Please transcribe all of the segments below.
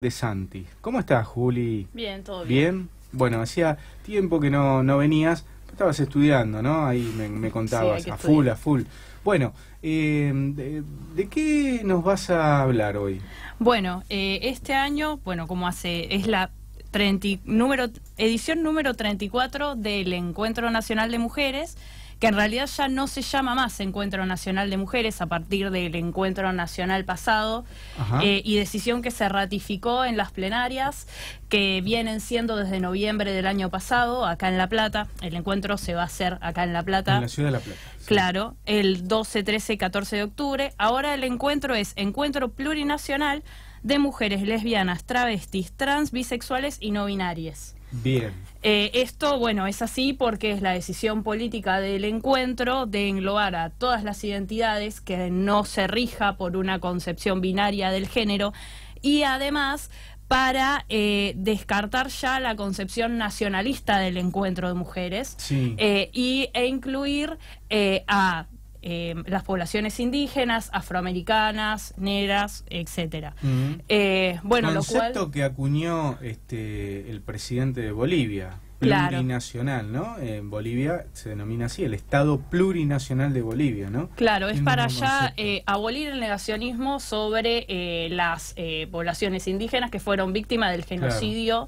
de Santi. ¿Cómo estás, Juli? Bien, todo bien. ¿Bien? Bueno, hacía tiempo que no, venías, estabas estudiando, ¿no? Ahí me, contabas, a full, a full. Bueno, eh, de, qué nos vas a hablar hoy? Bueno, eh, este año, bueno, como hace, es la 30, número, edición número 34 del Encuentro Nacional de Mujeres, que en realidad ya no se llama más Encuentro Nacional de Mujeres a partir del Encuentro Nacional pasado eh, y decisión que se ratificó en las plenarias que vienen siendo desde noviembre del año pasado acá en La Plata. El encuentro se va a hacer acá en La Plata. En la ciudad de La Plata. Claro, el 12, 13 y 14 de octubre. Ahora el encuentro es Encuentro Plurinacional de mujeres lesbianas, travestis, trans, bisexuales y no binarias. Bien. Eh, esto, bueno, es así porque es la decisión política del encuentro de englobar a todas las identidades que no se rija por una concepción binaria del género y además para eh, descartar ya la concepción nacionalista del encuentro de mujeres eh, y, e incluir a Em, las poblaciones indígenas, afroamericanas, negras, etcétera. eh, bueno, Concepto lo cual... que acuñó este, el presidente de Bolivia, plurinacional, ¿no? En Bolivia se denomina así, el Estado plurinacional de Bolivia, ¿no? Claro, es para ya eh, abolir el negacionismo sobre eh, las eh, poblaciones indígenas que fueron víctimas del genocidio.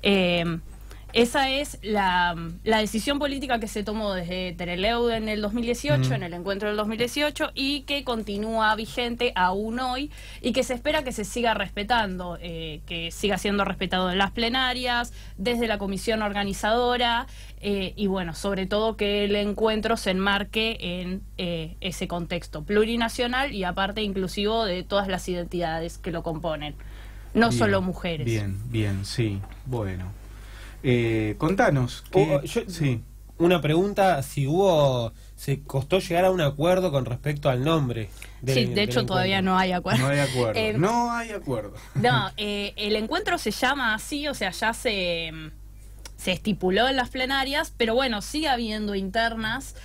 Em, esa es la, decisión política que se tomó desde Tereleu en el 2018, mm. en el encuentro del 2018, y que continúa vigente aún hoy y que se espera que se siga respetando, eh, que siga siendo respetado en las plenarias, desde la comisión organizadora eh, y, bueno, sobre todo que el encuentro se enmarque en eh, ese contexto plurinacional y, aparte, inclusivo de todas las identidades que lo componen, no solo mujeres. Bien, bien, sí, bueno. Eh, contanos. Oh, sí. Una pregunta, si hubo, se costó llegar a un acuerdo con respecto al nombre. sí, de hecho todavía no hay acuerdo. No hay acuerdo. Eh, no hay acuerdo. No, eh, el encuentro se llama así, o sea, ya se, se estipuló en las plenarias, pero bueno, sigue habiendo internas.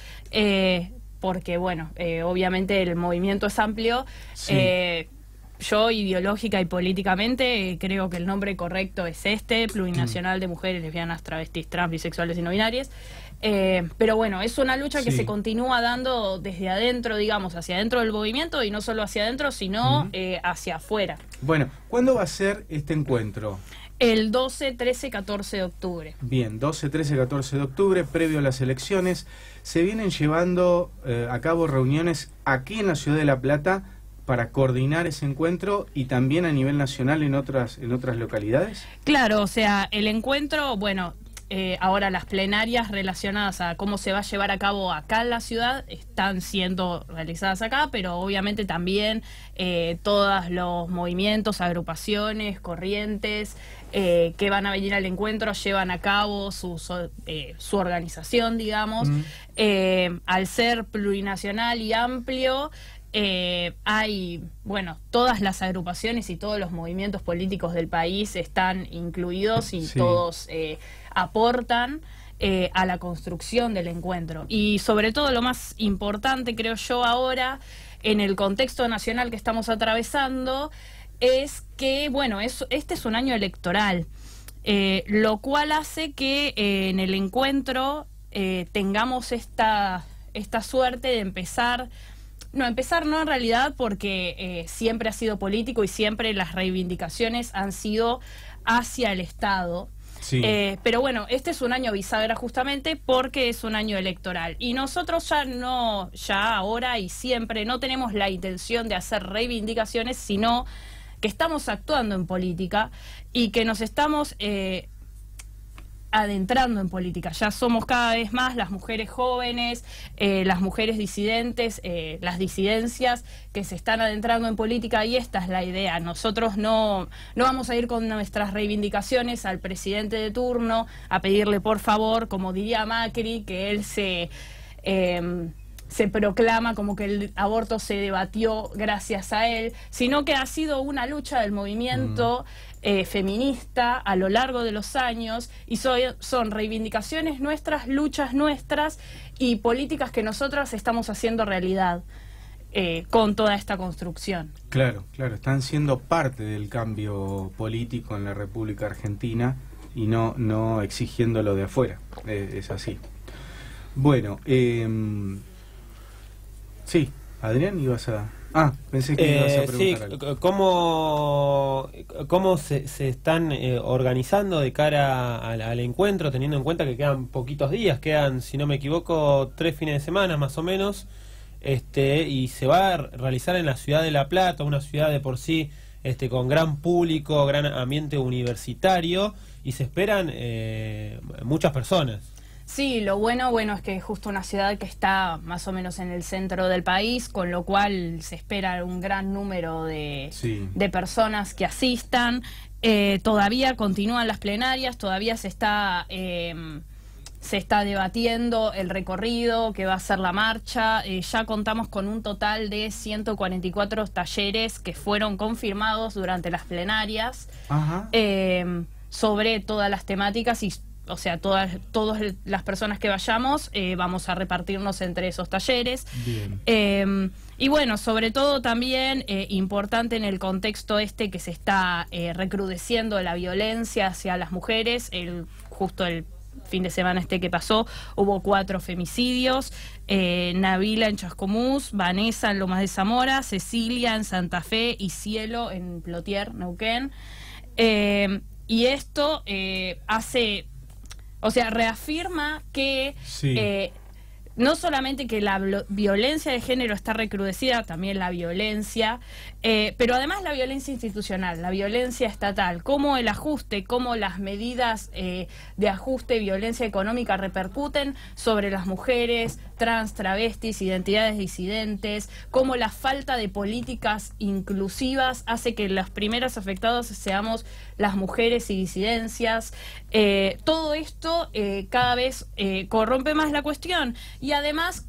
porque bueno, obviamente el movimiento es amplio. Sí yo ideológica y políticamente creo que el nombre correcto es este, Plurinacional de Mujeres, Lesbianas, Travestis, Trans, Bisexuales y No Binarias. Eh, pero bueno, es una lucha que se continúa dando desde adentro, digamos, hacia adentro del movimiento y no solo hacia adentro, sino eh, hacia afuera. Bueno, ¿cuándo va a ser este encuentro? El 12, 13, 14 de octubre. Bien, 12, 13, 14 de octubre, previo a las elecciones, se vienen llevando eh, a cabo reuniones aquí en la ciudad de La Plata para coordinar ese encuentro y también a nivel nacional en otras, en otras localidades? Claro, o sea, el encuentro, bueno, eh, ahora las plenarias relacionadas a cómo se va a llevar a cabo acá en la ciudad están siendo realizadas acá, pero obviamente también eh, todos los movimientos, agrupaciones, corrientes eh, que van a venir al encuentro llevan a cabo su, su, organización, digamos. Mm. al ser plurinacional y amplio, eh, hay, bueno, todas las agrupaciones y todos los movimientos políticos del país están incluidos y todos eh, aportan eh, a la construcción del encuentro. Y sobre todo lo más importante, creo yo, ahora, en el contexto nacional que estamos atravesando, es que, bueno, este es un año electoral, lo cual hace que en el encuentro tengamos esta, esta suerte de empezar no, empezar no en realidad porque eh, siempre ha sido político y siempre las reivindicaciones han sido hacia el Estado. Eh, pero bueno, este es un año bisagra justamente porque es un año electoral. Y nosotros ya no, ya ahora y siempre no tenemos la intención de hacer reivindicaciones, sino que estamos actuando en política y que nos estamos eh, adentrando en política. Ya somos cada vez más las mujeres jóvenes, eh, las mujeres disidentes, eh, las disidencias que se están adentrando en política y esta es la idea. Nosotros no, no vamos a ir con nuestras reivindicaciones al presidente de turno a pedirle por favor, como diría Macri, que él se... Em, se proclama como que el aborto se debatió gracias a él, sino que ha sido una lucha del movimiento mm. Eh, feminista a lo largo de los años y son reivindicaciones nuestras, luchas nuestras y políticas que nosotras estamos haciendo realidad eh, con toda esta construcción. Claro, claro, están siendo parte del cambio político en la República Argentina y no, no exigiéndolo de afuera, eh, es así. Bueno, em, sí, Adrián, ibas a... Ah, pensé que ibas a eh, preguntar sí, ¿Cómo, cómo se, están eh, organizando de cara al, encuentro, teniendo en cuenta que quedan poquitos días? Quedan, si no me equivoco, tres fines de semana más o menos. Este, y se va a realizar en la ciudad de La Plata, una ciudad de por sí este, con gran público, gran ambiente universitario, y se esperan eh, muchas personas. Sí, lo bueno, bueno, es que es justo una ciudad que está más o menos en el centro del país, con lo cual se espera un gran número de, personas que asistan. Eh, todavía continúan las plenarias, todavía se está, eh, se está debatiendo el recorrido que va a ser la marcha. Eh, ya contamos con un total de 144 talleres que fueron confirmados durante las plenarias sobre todas las temáticas y o sea, todas, todas las personas que vayamos eh, vamos a repartirnos entre esos talleres. Em, y bueno, sobre todo también eh, importante en el contexto este que se está eh, recrudeciendo la violencia hacia las mujeres, justo el fin de semana este que pasó, hubo cuatro femicidios, Navila en Chascomús, Vanessa en Lomas de Zamora, Cecilia en Santa Fe y Cielo en Plotier, Neuquén. Em, y esto hace o sea, reafirma que eh, no solamente que la violencia de género está recrudecida, también la violencia, eh, pero además la violencia institucional, la violencia estatal, cómo el ajuste, cómo las medidas eh, de ajuste, violencia económica repercuten sobre las mujeres, trans, travestis, identidades disidentes, cómo la falta de políticas inclusivas hace que las primeras afectadas seamos las mujeres y disidencias. Eh, todo esto eh, cada vez eh, corrompe más la cuestión y además...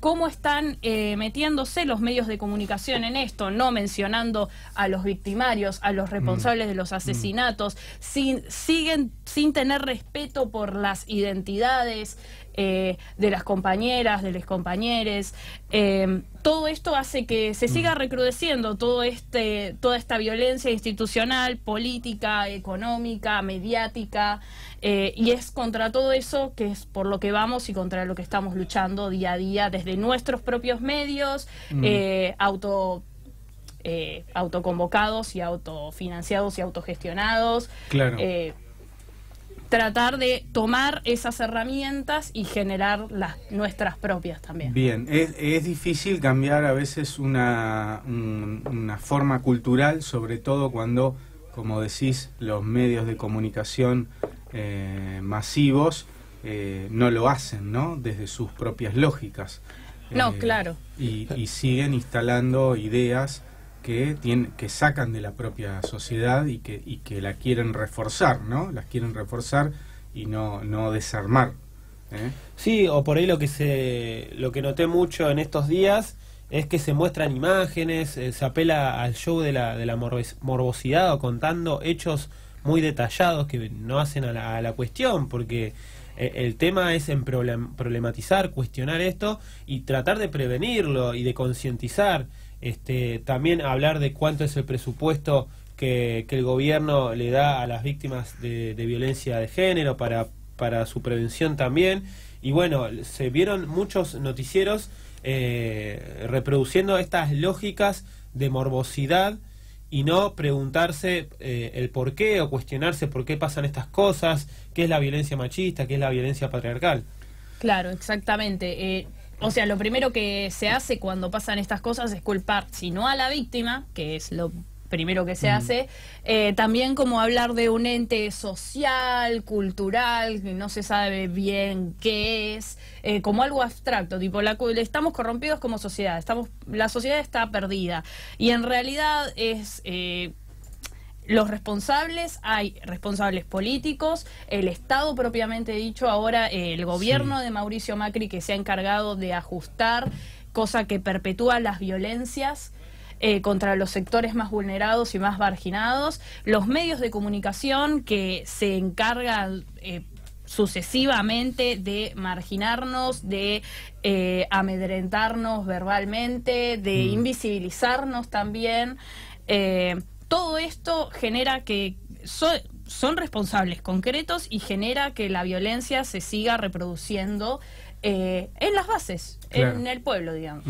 cómo están metiéndose los medios de comunicación en esto, no mencionando a los victimarios, a los mm. responsables de los mm. asesinatos, sin, siguen sin tener respeto por las identidades, eh, de las compañeras, de los compañeros. Em, todo esto hace que se mm. siga recrudeciendo todo este, toda esta violencia institucional, política, económica, mediática, eh, y es contra todo eso que es por lo que vamos y contra lo que estamos luchando día a día desde nuestros propios medios, mm. eh, auto autoconvocados y autofinanciados y autogestionados. Claro tratar de tomar esas herramientas y generar las nuestras propias también. Bien, es, difícil cambiar a veces una, una forma cultural, sobre todo cuando, como decís, los medios de comunicación eh, masivos eh, no lo hacen, ¿no? Desde sus propias lógicas. No, eh, claro. Y, y siguen instalando ideas que, tienen, que sacan de la propia sociedad y que, y que la quieren reforzar, ¿no? Las quieren reforzar y no, no desarmar. ¿eh? Sí, o por ahí lo que, se, lo que noté mucho en estos días es que se muestran imágenes, eh, se apela al show de la, de la morbosidad o contando hechos muy detallados que no hacen a la, cuestión, porque eh, el tema es en problematizar, cuestionar esto y tratar de prevenirlo y de concientizar. Este, también hablar de cuánto es el presupuesto que, el gobierno le da a las víctimas de, violencia de género para, su prevención también. Y bueno, se vieron muchos noticieros eh, reproduciendo estas lógicas de morbosidad y no preguntarse eh, el por qué o cuestionarse por qué pasan estas cosas, qué es la violencia machista, qué es la violencia patriarcal. Claro, exactamente. Eh, o sea, lo primero que se hace cuando pasan estas cosas es culpar, si no a la víctima, que es lo primero que se hace, eh, también como hablar de un ente social, cultural, que no se sabe bien qué es, eh, como algo abstracto, tipo, la, estamos corrompidos como sociedad, estamos, la sociedad está perdida. Y en realidad es... Eh, los responsables, hay responsables políticos, el Estado propiamente dicho, ahora el gobierno de Mauricio Macri que se ha encargado de ajustar, cosa que perpetúa las violencias. Eh, contra los sectores más vulnerados y más marginados, los medios de comunicación que se encargan eh, sucesivamente de marginarnos, de eh, amedrentarnos verbalmente, de mm. invisibilizarnos también todo esto genera que son responsables concretos y genera que la violencia se siga reproduciendo eh, en las bases, en el pueblo, digamos.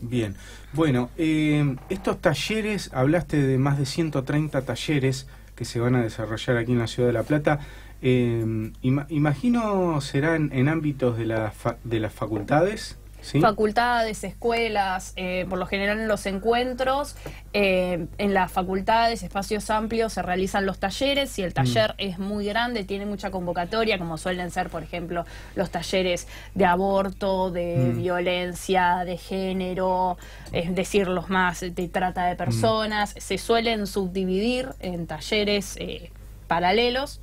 Bien. Bueno, eh, estos talleres, hablaste de más de 130 talleres que se van a desarrollar aquí en la Ciudad de La Plata. Eh, imagino serán en ámbitos de las facultades facultades, escuelas, eh, por lo general en los encuentros, eh, en las facultades, espacios amplios, se realizan los talleres, y el mm. taller es muy grande, tiene mucha convocatoria, como suelen ser, por ejemplo, los talleres de aborto, de mm. violencia, de género, es decir, los más de trata de mm. personas, se suelen subdividir en talleres eh, paralelos.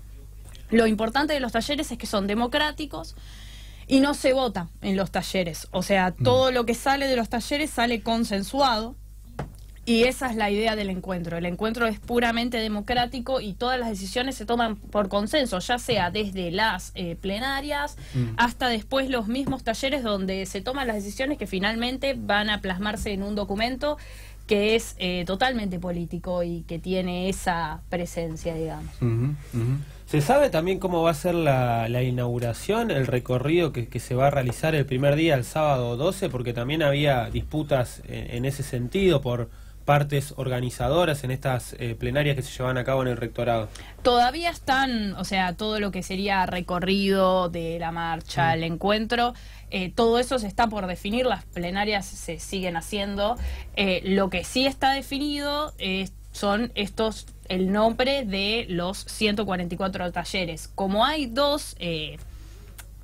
Lo importante de los talleres es que son democráticos, y no se vota en los talleres. O sea, mm. todo lo que sale de los talleres sale consensuado. Y esa es la idea del encuentro. El encuentro es puramente democrático y todas las decisiones se toman por consenso, ya sea desde las eh, plenarias mm. hasta después los mismos talleres donde se toman las decisiones que finalmente van a plasmarse en un documento que es eh, totalmente político y que tiene esa presencia, digamos. ¿Se sabe también cómo va a ser la, inauguración, el recorrido que, que, se va a realizar el primer día, el sábado 12? Porque también había disputas en ese sentido por partes organizadoras en estas eh, plenarias que se llevan a cabo en el rectorado? Todavía están, o sea, todo lo que sería recorrido de la marcha, el encuentro, eh, todo eso se está por definir, las plenarias se siguen haciendo. Eh, lo que sí está definido son estos el nombre de los 144 talleres. Como hay dos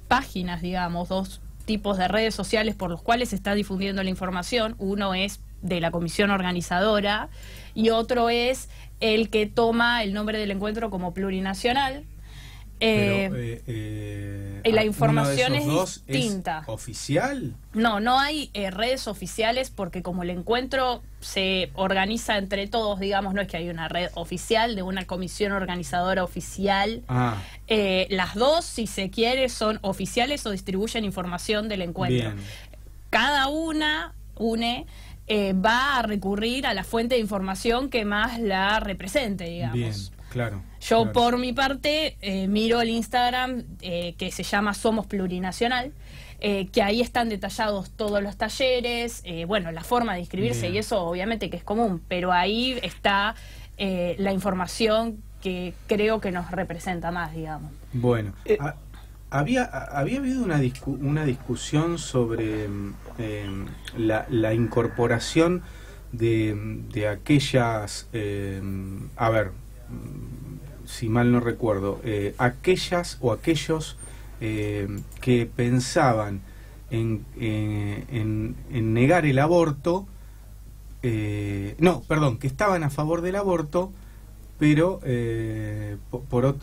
páginas, digamos, dos tipos de redes sociales por los cuales se está difundiendo la información. Uno es de la comisión organizadora y otro es el que toma el nombre del encuentro como plurinacional. Pero, eh, eh, eh, la ah, información es distinta. ¿Oficial? No, no hay redes oficiales porque como el encuentro se organiza entre todos, digamos, no es que hay una red oficial de una comisión organizadora oficial. Ah. las dos, si se quiere, son oficiales o distribuyen información del encuentro. Cada una une eh, va a recurrir a la fuente de información que más la represente, digamos. Bien, claro. Yo por mi parte eh, miro el Instagram eh, que se llama Somos Plurinacional. que ahí están detallados todos los talleres, bueno, la forma de inscribirse y eso obviamente que es común, pero ahí está la información que creo que nos representa más, digamos. Bueno, había, había habido una discusión sobre mm, eh, la, incorporación de, de aquellas, eh, a ver, si mal no recuerdo, eh, aquellas o aquellos eh, que pensaban en, en, en, negar el aborto, no, perdón, que estaban a favor del aborto, pero por, por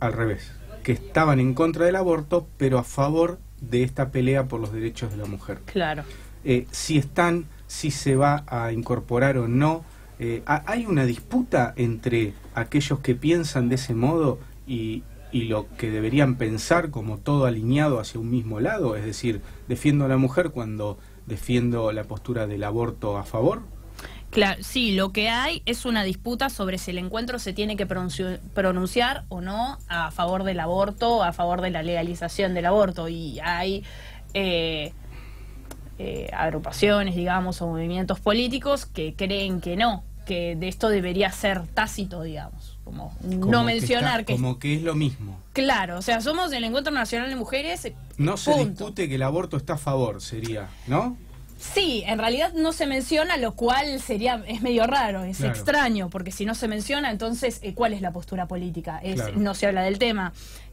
al revés, que estaban en contra del aborto, pero a favor de esta pelea por los derechos de la mujer. Claro. Eh, si están, si se va a incorporar o no. Eh, hay una disputa entre aquellos que piensan de ese modo y, y lo que deberían pensar como todo alineado hacia un mismo lado, es decir, defiendo a la mujer cuando defiendo la postura del aborto a favor Claro, sí, lo que hay es una disputa sobre si el encuentro se tiene que pronunciar, o no a favor del aborto, a favor de la legalización del aborto. Y hay eh, eh, agrupaciones, digamos, o movimientos políticos que creen que no, que de esto debería ser tácito, digamos, como, no mencionar que, Como que es lo mismo. Claro, o sea, somos el Encuentro Nacional de Mujeres. No se discute que el aborto está a favor, sería, ¿no? Sí, en realidad no se menciona, lo cual sería es medio raro, es extraño, porque si no se menciona, entonces eh, ¿cuál es la postura política? No se habla del tema.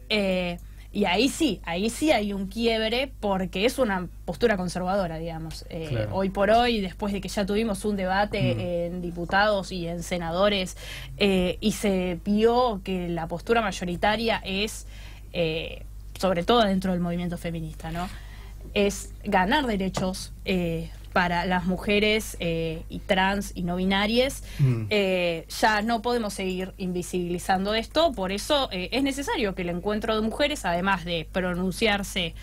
Eh, y ahí sí, ahí sí hay un quiebre porque es una postura conservadora, digamos. Eh, hoy por hoy, después de que ya tuvimos un debate mm. en diputados y en senadores, y se vio que la postura mayoritaria es sobre todo dentro del movimiento feminista, ¿no? es ganar derechos eh, para las mujeres eh, y trans y no binarias. Mm. Eh, ya no podemos seguir invisibilizando esto, por eso es necesario que el encuentro de mujeres, además de pronunciarse,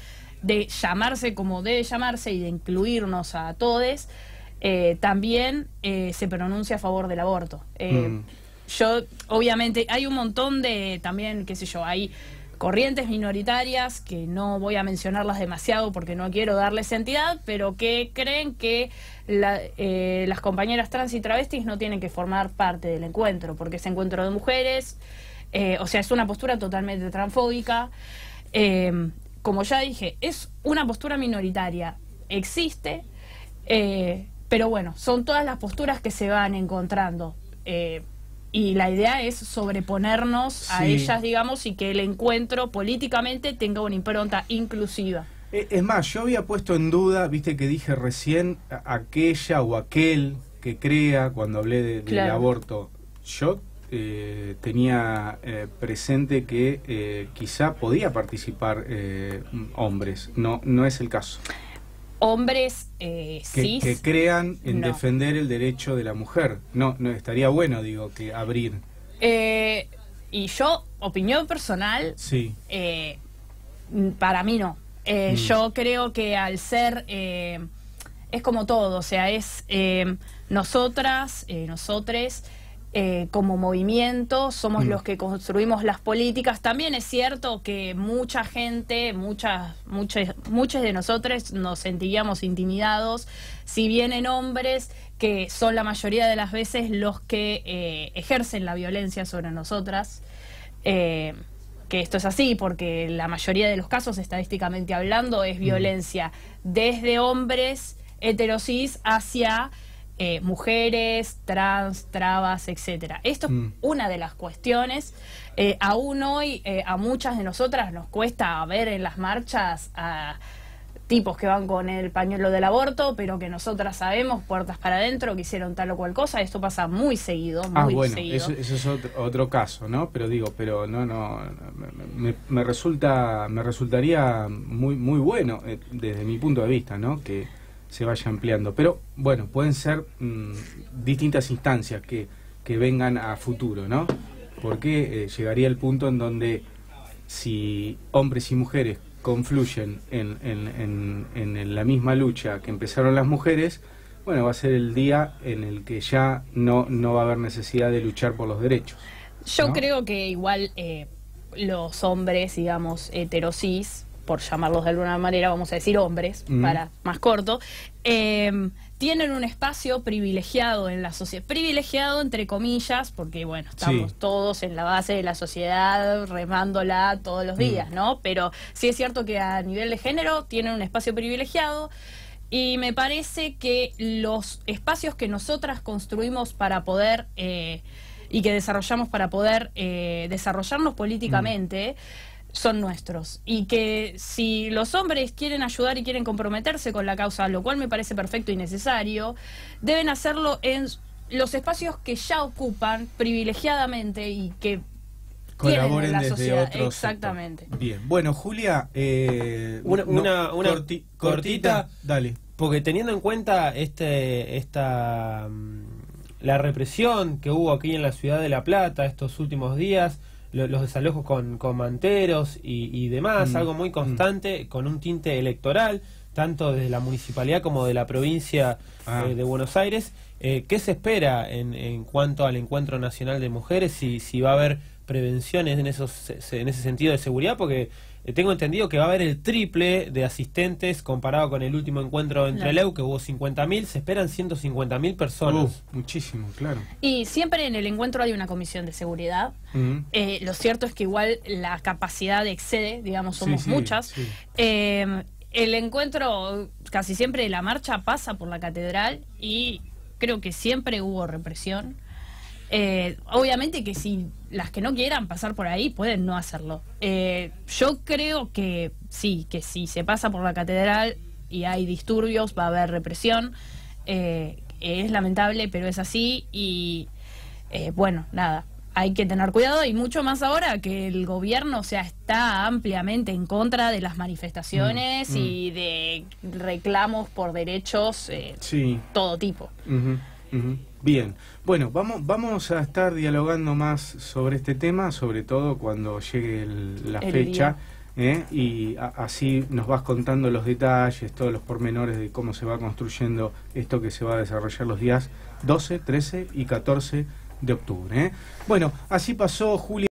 de llamarse como debe llamarse y de incluirnos a todos, también se pronuncia a favor del aborto. Mm. Yo, obviamente, hay un montón de, también, qué sé yo, hay corrientes minoritarias, que no voy a mencionarlas demasiado porque no quiero darles entidad, pero que creen que eh, las compañeras trans y travestis no tienen que formar parte del encuentro, porque es encuentro de mujeres, eh, o sea, es una postura totalmente transfóbica. Em, como ya dije, es una postura minoritaria, existe, eh, pero bueno, son todas las posturas que se van encontrando y la idea es sobreponernos a ellas, digamos, y que el encuentro políticamente tenga una impronta inclusiva. Eh, es más, yo había puesto en duda, viste que dije recién, aquella o aquel que crea cuando hablé del aborto. Yo eh, tenía eh, presente que quizá podía participar hombres. No, no es el caso hombres eh, que, que, crean en defender el derecho de la mujer. No, no estaría bueno, digo, que abrir. Eh, y yo, opinión personal, sí. Eh, para mí no. Eh, mm. Yo creo que al ser es como todo, o sea, es nosotras, nosotres eh, como movimiento, somos mm. los que construimos las políticas. También es cierto que mucha gente, muchas, muchas, muchos de nosotros nos sentiríamos intimidados si vienen hombres que son la mayoría de las veces los que eh, ejercen la violencia sobre nosotras. Eh, que esto es así, porque la mayoría de los casos, estadísticamente hablando, es mm. violencia desde hombres heterosis hacia eh, mujeres, trans, trabas, etcétera. Esto es mm. una de las cuestiones. Eh, aún hoy eh, a muchas de nosotras nos cuesta ver en las marchas a tipos que van con el pañuelo del aborto, pero que nosotras sabemos, puertas para adentro, que hicieron tal o cual cosa. Esto pasa muy seguido, ah, bueno, Eso, es otro, otro, caso, ¿no? Pero digo, pero no, no, me, me resulta, me resultaría muy, muy bueno desde mi punto de vista, ¿no? Que se vaya ampliando. Pero bueno, pueden ser mm, distintas instancias que, vengan a futuro, ¿no? Porque eh, llegaría el punto en donde si hombres y mujeres confluyen en, en, en, la misma lucha que empezaron las mujeres, bueno, va a ser el día en el que ya no, no va a haber necesidad de luchar por los derechos. Yo creo que igual eh, los hombres, digamos, heterosís por llamarlos de alguna manera, vamos a decir hombres, para más corto, em, tienen un espacio privilegiado en la sociedad, privilegiado entre comillas, porque bueno, estamos todos en la base de la sociedad remándola todos los días, ¿no? Pero sí es cierto que a nivel de género tienen un espacio privilegiado. Y me parece que los espacios que nosotras construimos para poder eh, y que desarrollamos para poder eh, desarrollarnos mm. políticamente son nuestros y que si los hombres quieren ayudar y quieren comprometerse con la causa, lo cual me parece perfecto y necesario, deben hacerlo en los espacios que ya ocupan privilegiadamente y que colaboren desde sociedad. Exactamente. Bien, bueno, Julia, eh, una, cortita, dale. Porque teniendo en cuenta este esta mm, la represión que hubo aquí en la ciudad de La Plata estos últimos días, los desalojos con, con manteros y, y demás, mm, algo muy mm. constante, con un tinte electoral, tanto desde la municipalidad como de la provincia ah. eh, de Buenos Aires. Eh, ¿Qué se espera en, en, cuanto al Encuentro Nacional de Mujeres? si va a haber prevenciones en, esos, en ese sentido de seguridad? Porque eh, tengo entendido que va a haber el triple de asistentes comparado con el último encuentro entre el EU que hubo 50.000, se esperan 150.000 personas. Uh, muchísimo, claro. Y siempre en el encuentro hay una comisión de seguridad. Eh, lo cierto es que igual la capacidad excede, digamos, somos muchas. Eh, el encuentro, casi siempre la marcha pasa por la catedral y creo que siempre hubo represión. obviamente que si las que no quieran pasar por ahí pueden no hacerlo. Eh, yo creo que sí, que si se pasa por la catedral y hay disturbios, va a haber represión. Eh, es lamentable, pero es así y eh, bueno, nada, hay que tener cuidado y mucho más ahora que el gobierno, está ampliamente en contra de las manifestaciones mm, mm. y de reclamos por derechos, de todo tipo. Bien, bueno, vamos, vamos a estar dialogando más sobre este tema, sobre todo cuando llegue la fecha, ¿eh? y así nos vas contando los detalles, todos los pormenores de cómo se va construyendo esto que se va a desarrollar los días 12, 13 y 14 de octubre. ¿eh? Bueno, así pasó Julia.